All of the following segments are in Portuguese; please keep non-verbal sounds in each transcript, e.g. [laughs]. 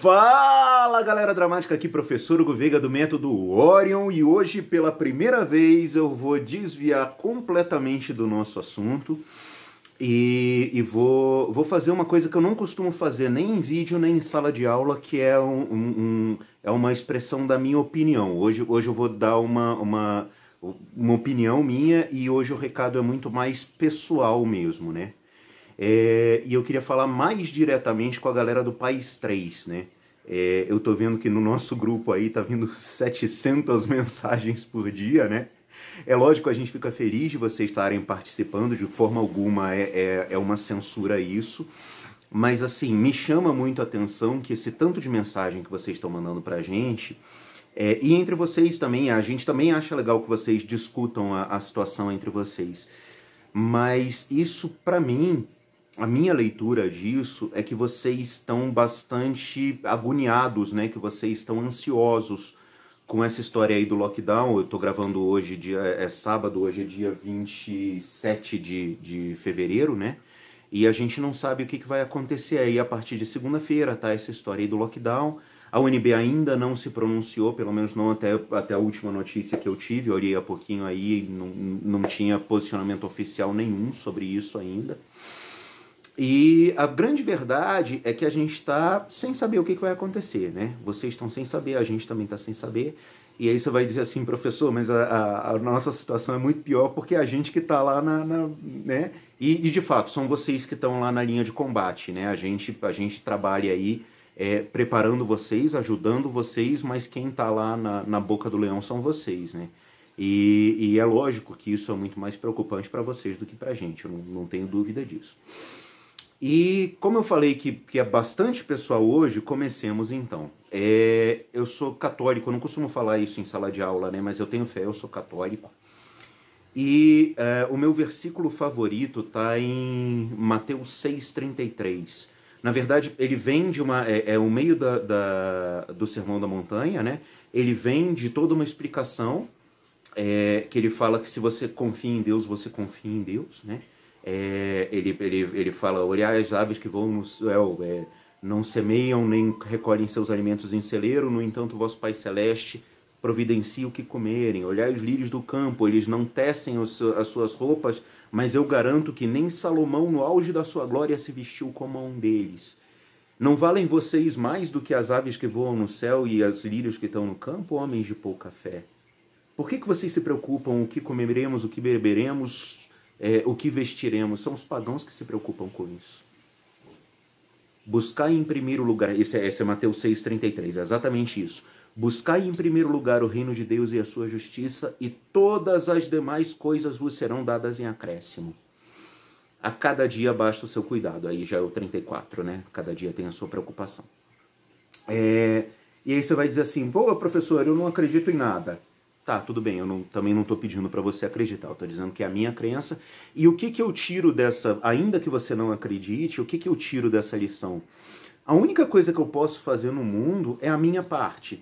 Fala galera dramática, aqui professor Hugo Veiga do Método Orion e hoje pela primeira vez eu vou desviar completamente do nosso assunto e, e vou, vou fazer uma coisa que eu não costumo fazer nem em vídeo nem em sala de aula, que é, um, um, é uma expressão da minha opinião. Hoje, hoje eu vou dar uma, uma, uma opinião minha e hoje o recado é muito mais pessoal mesmo, né? É, e eu queria falar mais diretamente com a galera do País 3, né? É, eu tô vendo que no nosso grupo aí tá vindo 700 [laughs] mensagens por dia, né? É lógico, a gente fica feliz de vocês estarem participando, de forma alguma é, é, é uma censura isso. Mas assim, me chama muito a atenção que esse tanto de mensagem que vocês estão mandando pra gente, é, e entre vocês também, a gente também acha legal que vocês discutam a, a situação entre vocês. Mas isso, para mim, a minha leitura disso é que vocês estão bastante agoniados, né? Que vocês estão ansiosos com essa história aí do lockdown. Eu tô gravando hoje, dia, é, é sábado, hoje é dia 27 de, de fevereiro, né? E a gente não sabe o que, que vai acontecer aí a partir de segunda-feira, tá? Essa história aí do lockdown. A UNB ainda não se pronunciou, pelo menos não até, até a última notícia que eu tive. Eu olhei há pouquinho aí, não, não tinha posicionamento oficial nenhum sobre isso ainda. E a grande verdade é que a gente está sem saber o que, que, vai acontecer, né? Vocês estão sem saber, a gente também está sem saber. E aí você vai dizer assim, professor, mas a, a, a nossa situação é muito pior porque é a gente que está lá na, na né? E, e, de fato são vocês que estão lá na linha de combate, né? A gente a gente trabalha aí é, preparando vocês, ajudando vocês, mas quem está lá na, na boca do leão são vocês, né? E, e é lógico que isso é muito mais preocupante para vocês do que para a gente, eu não, não tenho dúvida disso. E como eu falei que, que é bastante pessoal hoje, comecemos então. É, eu sou católico, eu não costumo falar isso em sala de aula, né? Mas eu tenho fé, eu sou católico. E é, o meu versículo favorito está em Mateus 6,33. Na verdade, ele vem de uma. É, é o meio da, da, do Sermão da Montanha, né? Ele vem de toda uma explicação é, que ele fala que se você confia em Deus, você confia em Deus, né? É, ele, ele, ele fala: Olhai as aves que voam no céu, é, não semeiam nem recolhem seus alimentos em celeiro, no entanto, vosso Pai Celeste providencia o que comerem. Olhai os lírios do campo, eles não tecem os, as suas roupas, mas eu garanto que nem Salomão, no auge da sua glória, se vestiu como um deles. Não valem vocês mais do que as aves que voam no céu e as lírios que estão no campo, homens de pouca fé? Por que, que vocês se preocupam o que comeremos, o que beberemos? é, o que vestiremos. São os pagãos que se preocupam com isso. Buscar em primeiro lugar, esse é, esse é Mateus 6,33, é exatamente isso. Buscai em primeiro lugar o reino de Deus e a sua justiça, e todas as demais coisas vos serão dadas em acréscimo. A cada dia basta o seu cuidado. Aí já é o 34, né? Cada dia tem a sua preocupação. É... E aí você vai dizer assim: boa professor, eu não acredito em nada. Tá, tudo bem, eu não, também não estou pedindo para você acreditar, eu estou dizendo que é a minha crença. E o que, que eu tiro dessa, ainda que você não acredite, o que, que eu tiro dessa lição? A única coisa que eu posso fazer no mundo é a minha parte.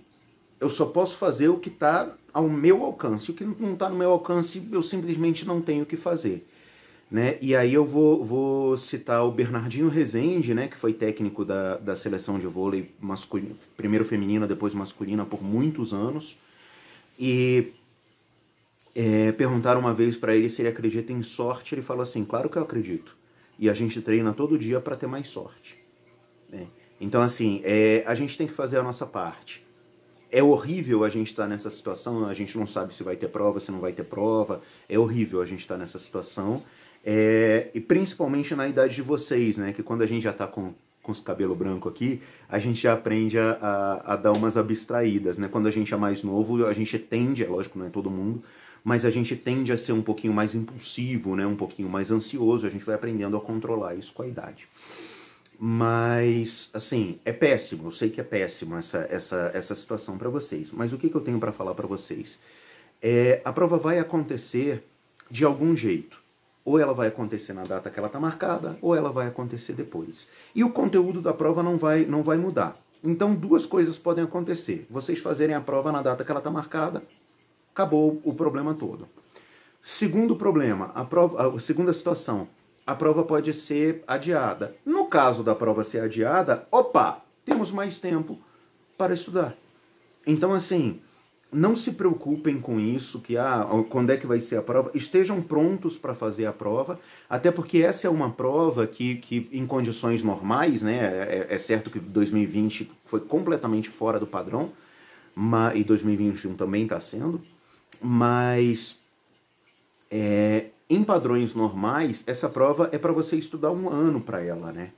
Eu só posso fazer o que está ao meu alcance. O que não está no meu alcance, eu simplesmente não tenho o que fazer. Né? E aí eu vou, vou, citar o Bernardinho Rezende, né, que foi técnico da, da seleção de vôlei masculino, primeiro feminina, depois masculina, por muitos anos. E é, perguntaram uma vez para ele se ele acredita em sorte. Ele falou assim: Claro que eu acredito. E a gente treina todo dia para ter mais sorte. Né? Então, assim, é, a gente tem que fazer a nossa parte. É horrível a gente estar tá nessa situação, a gente não sabe se vai ter prova, se não vai ter prova. É horrível a gente estar tá nessa situação. É, e principalmente na idade de vocês, né? Que quando a gente já está com com esse cabelo branco aqui, a gente já aprende a, a, a, dar umas abstraídas, né? Quando a gente é mais novo, a gente tende, é lógico, não é todo mundo, mas a gente tende a ser um pouquinho mais impulsivo, né? Um pouquinho mais ansioso, a gente vai aprendendo a controlar isso com a idade. Mas, assim, é péssimo, eu sei que é péssimo essa, essa, essa situação para vocês, mas o que, que eu tenho para falar para vocês? É, a prova vai acontecer de algum jeito. Ou ela vai acontecer na data que ela está marcada, ou ela vai acontecer depois. E o conteúdo da prova não vai, não vai mudar. Então, duas coisas podem acontecer. Vocês fazerem a prova na data que ela está marcada, acabou o problema todo. Segundo problema, a, prova, a segunda situação, a prova pode ser adiada. No caso da prova ser adiada, opa, temos mais tempo para estudar. Então, assim, não se preocupem com isso, que ah, quando é que vai ser a prova. Estejam prontos para fazer a prova, até porque essa é uma prova que, que em condições normais, né, é, é certo que 2020 foi completamente fora do padrão, mas, e 2021 também está sendo, mas é, em padrões normais, essa prova é para você estudar um ano para ela, né?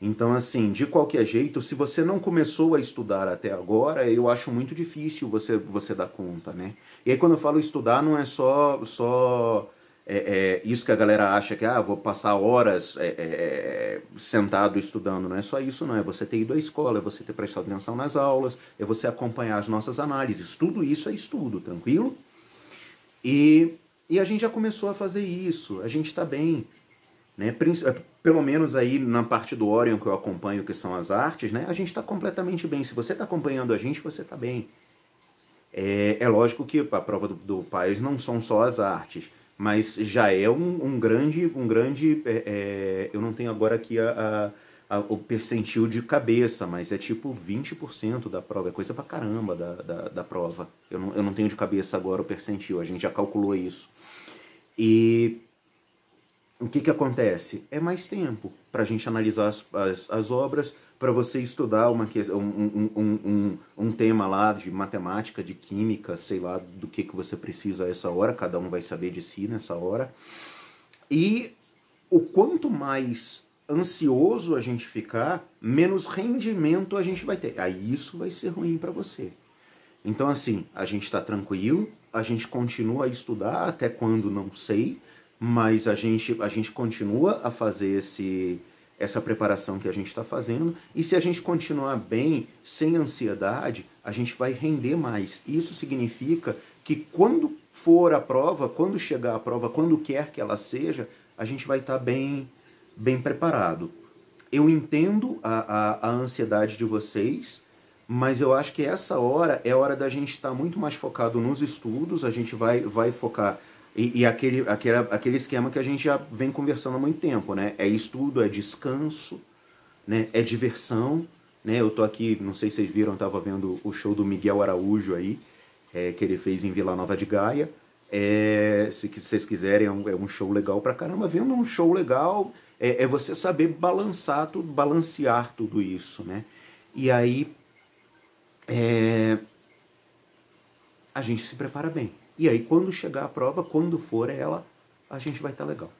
Então, assim, de qualquer jeito, se você não começou a estudar até agora, eu acho muito difícil você, você dar conta, né? E aí, quando eu falo estudar, não é só, só é, é, isso que a galera acha que, ah, vou passar horas é, é, é sentado estudando. Não é só isso, não. É você ter ido à escola, é você ter prestado atenção nas aulas, é você acompanhar as nossas análises. Tudo isso é estudo, tranquilo? E, e a gente já começou a fazer isso, a gente está bem. Né? É, pelo menos aí na parte do Orion que eu acompanho, que são as artes, né? a gente está completamente bem. Se você está acompanhando a gente, você está bem. É, é, lógico que a prova do, do país não são só as artes, mas já é um, um grande. um grande é, é, Eu não tenho agora aqui a, a, a, o percentil de cabeça, mas é tipo 20% da prova. É coisa pra caramba da, da, da prova. Eu não, eu não tenho de cabeça agora o percentil, a gente já calculou isso. E o que, que acontece? É mais tempo para a gente analisar as, as, as obras, para você estudar uma, um, um, um, um, tema lá de matemática, de química, sei lá do que, que você precisa a essa hora, cada um vai saber de si nessa hora. E o quanto mais ansioso a gente ficar, menos rendimento a gente vai ter. Aí isso vai ser ruim para você. Então, assim, a gente está tranquilo, a gente continua a estudar até quando não sei mas a gente, a gente continua a fazer esse, essa preparação que a gente está fazendo, e se a gente continuar bem, sem ansiedade, a gente vai render mais. Isso significa que quando for a prova, quando chegar a prova, quando quer que ela seja, a gente vai estar tá bem, bem preparado. Eu entendo a, a, a ansiedade de vocês, mas eu acho que essa hora é a hora da gente estar tá muito mais focado nos estudos, a gente vai, vai focar e, e, aquele, aquele, aquele esquema que a gente já vem conversando há muito tempo, né? É estudo, é descanso, né? é diversão. Né? Eu tô aqui, não sei se vocês viram, estava vendo o show do Miguel Araújo aí, é, que ele fez em Vila Nova de Gaia. É, se, vocês quiserem, é um, é um, show legal pra caramba. Vendo um show legal é, é você saber balançar tudo, balancear tudo isso, né? E aí é, a gente se prepara bem. E aí, quando chegar a prova, quando for ela, a gente vai estar tá legal.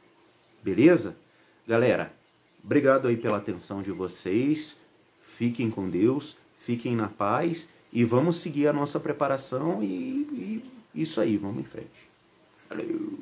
Beleza? Galera, obrigado aí pela atenção de vocês. Fiquem com Deus, fiquem na paz e vamos seguir a nossa preparação e, e isso aí, vamos em frente. Valeu!